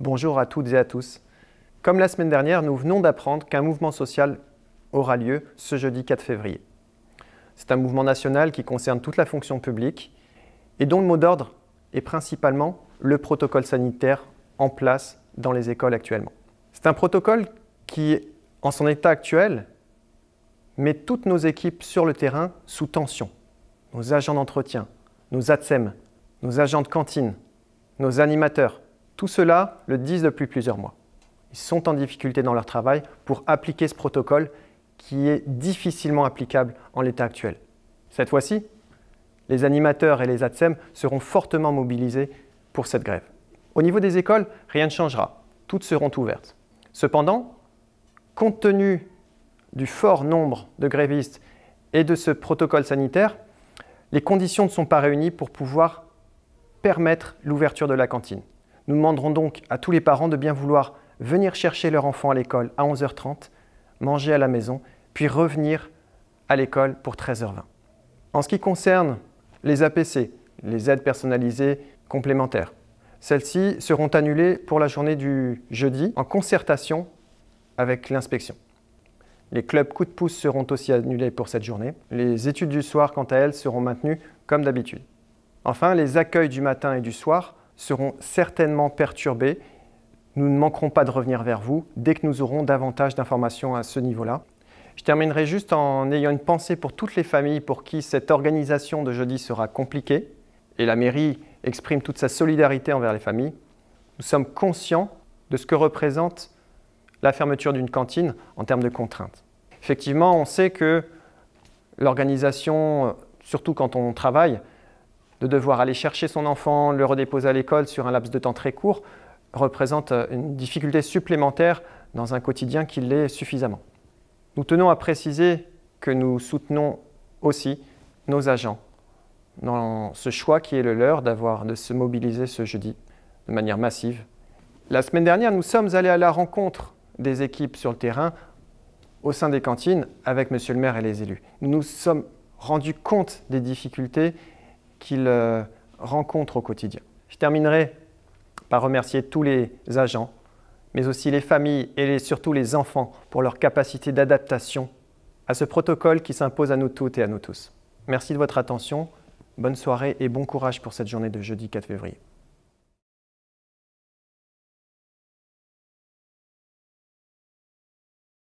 Bonjour à toutes et à tous. Comme la semaine dernière, nous venons d'apprendre qu'un mouvement social aura lieu ce jeudi 4 février. C'est un mouvement national qui concerne toute la fonction publique et dont le mot d'ordre est principalement le protocole sanitaire en place dans les écoles actuellement. C'est un protocole qui, en son état actuel, met toutes nos équipes sur le terrain sous tension. Nos agents d'entretien, nos ATSEM, nos agents de cantine, nos animateurs, tout cela le disent depuis plusieurs mois. Ils sont en difficulté dans leur travail pour appliquer ce protocole qui est difficilement applicable en l'état actuel. Cette fois-ci, les animateurs et les ATSEM seront fortement mobilisés pour cette grève. Au niveau des écoles, rien ne changera. Toutes seront ouvertes. Cependant, compte tenu du fort nombre de grévistes et de ce protocole sanitaire, les conditions ne sont pas réunies pour pouvoir permettre l'ouverture de la cantine. Nous demanderons donc à tous les parents de bien vouloir venir chercher leur enfant à l'école à 11h30, manger à la maison, puis revenir à l'école pour 13h20. En ce qui concerne les APC, les aides personnalisées complémentaires, celles-ci seront annulées pour la journée du jeudi en concertation avec l'inspection. Les clubs coup de pouce seront aussi annulés pour cette journée. Les études du soir, quant à elles, seront maintenues comme d'habitude. Enfin, les accueils du matin et du soir seront certainement perturbés. Nous ne manquerons pas de revenir vers vous dès que nous aurons davantage d'informations à ce niveau-là. Je terminerai juste en ayant une pensée pour toutes les familles pour qui cette organisation de jeudi sera compliquée. Et la mairie exprime toute sa solidarité envers les familles. Nous sommes conscients de ce que représente la fermeture d'une cantine en termes de contraintes. Effectivement, on sait que l'organisation, surtout quand on travaille, de devoir aller chercher son enfant, le redéposer à l'école sur un laps de temps très court, représente euh, une difficulté supplémentaire dans un quotidien qui l'est suffisamment. Nous tenons à préciser que nous soutenons aussi nos agents dans ce choix qui est le leur d'avoir de se mobiliser ce jeudi de manière massive. La semaine dernière, nous sommes allés à la rencontre des équipes sur le terrain au sein des cantines avec monsieur le maire et les élus. Nous nous sommes rendus compte des difficultés qu'ils euh, rencontrent au quotidien. Je terminerai par remercier tous les agents, mais aussi les familles et surtout les enfants pour leur capacité d'adaptation à ce protocole qui s'impose à nous toutes et à nous tous. Merci de votre attention, bonne soirée et bon courage pour cette journée de jeudi 4 février.